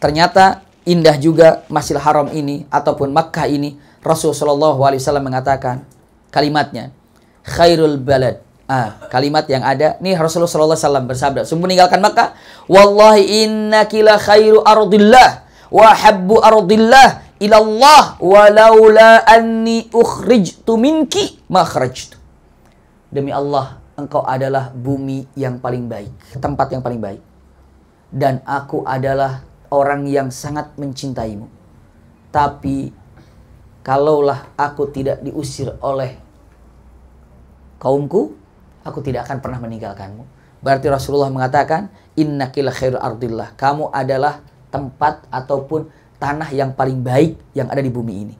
ternyata indah juga Masjidil Haram ini ataupun Makkah ini Rasul Shallallahu Alaihi Wasallam mengatakan kalimatnya khairul balad ah kalimat yang ada nih Rasulullah Shallallahu Alaihi Wasallam bersabda sebelum meninggalkan Makkah wallahi inna kila khairu ardillah wa habbu ardillah ilallah walaula anni ukhrijtu minki makhrajtu demi Allah engkau adalah bumi yang paling baik tempat yang paling baik dan aku adalah orang yang sangat mencintaimu. Tapi kalaulah aku tidak diusir oleh kaumku, aku tidak akan pernah meninggalkanmu. Berarti Rasulullah mengatakan, Inna kila khairu ardillah. Kamu adalah tempat ataupun tanah yang paling baik yang ada di bumi ini.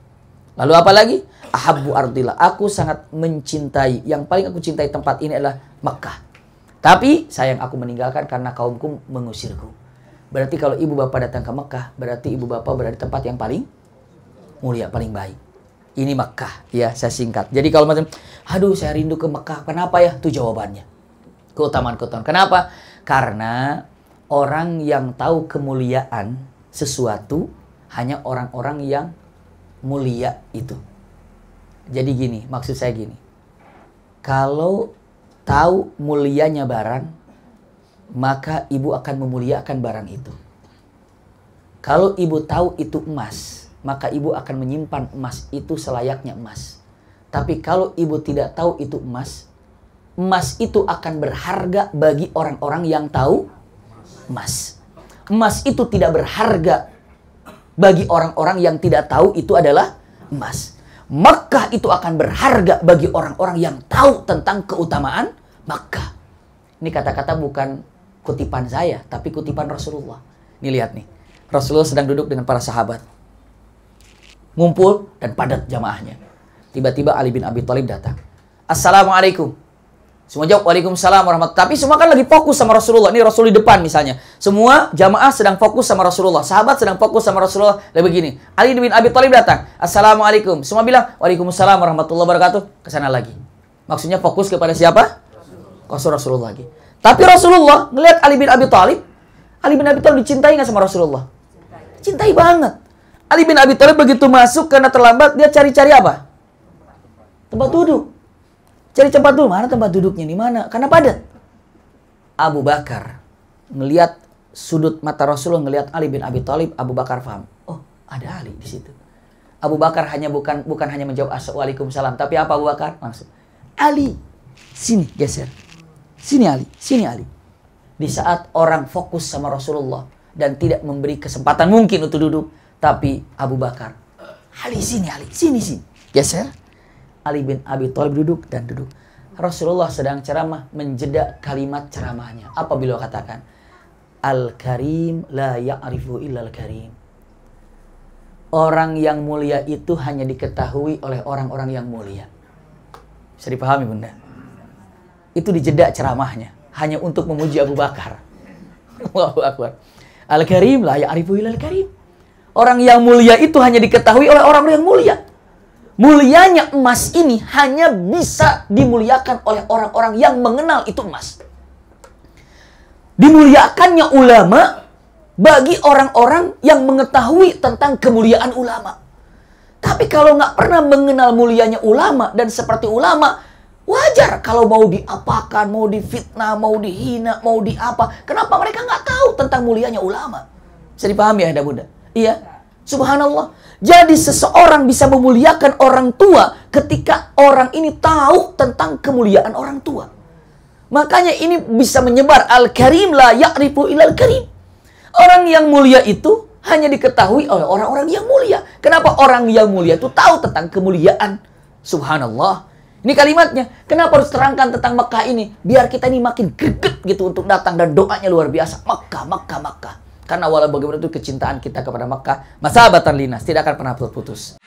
Lalu apa lagi? Ahabbu ardillah. Aku sangat mencintai. Yang paling aku cintai tempat ini adalah Mekah. Tapi sayang aku meninggalkan karena kaumku mengusirku. Berarti kalau ibu bapak datang ke Mekah, berarti ibu bapak berada di tempat yang paling mulia, paling baik. Ini Mekah, ya saya singkat. Jadi kalau macam, aduh saya rindu ke Mekah, kenapa ya? Itu jawabannya. Keutamaan-keutamaan. Kenapa? Karena orang yang tahu kemuliaan sesuatu hanya orang-orang yang mulia itu. Jadi gini, maksud saya gini. Kalau tahu mulianya barang, maka ibu akan memuliakan barang itu. Kalau ibu tahu itu emas, maka ibu akan menyimpan emas itu selayaknya emas. Tapi kalau ibu tidak tahu itu emas, emas itu akan berharga bagi orang-orang yang tahu emas. Emas itu tidak berharga bagi orang-orang yang tidak tahu itu adalah emas. Mekah itu akan berharga bagi orang-orang yang tahu tentang keutamaan Mekah. Ini kata-kata bukan kutipan saya, tapi kutipan Rasulullah. Ini lihat nih, Rasulullah sedang duduk dengan para sahabat. Ngumpul dan padat jamaahnya. Tiba-tiba Ali bin Abi Thalib datang. Assalamualaikum. Semua jawab, Waalaikumsalam warahmatullahi Tapi semua kan lagi fokus sama Rasulullah. Ini Rasul di depan misalnya. Semua jamaah sedang fokus sama Rasulullah. Sahabat sedang fokus sama Rasulullah. Lalu begini, Ali bin Abi Thalib datang. Assalamualaikum. Semua bilang, Waalaikumsalam warahmatullahi wabarakatuh. Kesana lagi. Maksudnya fokus kepada siapa? Rasul Rasulullah lagi. Tapi Rasulullah ngelihat Ali bin Abi Thalib, Ali bin Abi Thalib dicintai nggak sama Rasulullah? Cintai banget. Ali bin Abi Thalib begitu masuk karena terlambat, dia cari-cari apa? Tempat duduk. Cari tempat duduk, mana tempat duduknya? Di mana? Karena padat. Abu Bakar ngelihat sudut mata Rasulullah ngelihat Ali bin Abi Thalib, Abu Bakar paham. Oh, ada Ali di situ. Abu Bakar hanya bukan bukan hanya menjawab assalamualaikum salam, tapi apa Abu Bakar langsung Ali sini geser Sini Ali, sini Ali. Di saat orang fokus sama Rasulullah dan tidak memberi kesempatan mungkin untuk duduk, tapi Abu Bakar, Ali sini Ali, sini sini. Yes, sir. Ali bin Abi Thalib duduk dan duduk. Rasulullah sedang ceramah menjeda kalimat ceramahnya. Apa beliau katakan? Al-Karim la ya'rifu al karim. Orang yang mulia itu hanya diketahui oleh orang-orang yang mulia. Bisa dipahami bunda? itu dijeda ceramahnya hanya untuk memuji Abu Bakar. Allahu Akbar. Al-Karim lah ya arifu Hilal karim. Orang yang mulia itu hanya diketahui oleh orang yang mulia. Mulianya emas ini hanya bisa dimuliakan oleh orang-orang yang mengenal itu emas. Dimuliakannya ulama bagi orang-orang yang mengetahui tentang kemuliaan ulama. Tapi kalau nggak pernah mengenal mulianya ulama dan seperti ulama, wajar kalau mau diapakan, mau difitnah, mau dihina, mau diapa. Kenapa mereka nggak tahu tentang mulianya ulama? Bisa dipahami ya, bunda? Iya. Subhanallah. Jadi seseorang bisa memuliakan orang tua ketika orang ini tahu tentang kemuliaan orang tua. Makanya ini bisa menyebar al-karim la ya'rifu ilal karim. Orang yang mulia itu hanya diketahui oleh orang-orang yang mulia. Kenapa orang yang mulia itu tahu tentang kemuliaan? Subhanallah. Ini kalimatnya. Kenapa harus terangkan tentang Mekah ini? Biar kita ini makin greget gitu untuk datang dan doanya luar biasa. Mekah, Mekah, Mekah. Karena walau bagaimana itu kecintaan kita kepada Mekah, masa abatan linas tidak akan pernah putus.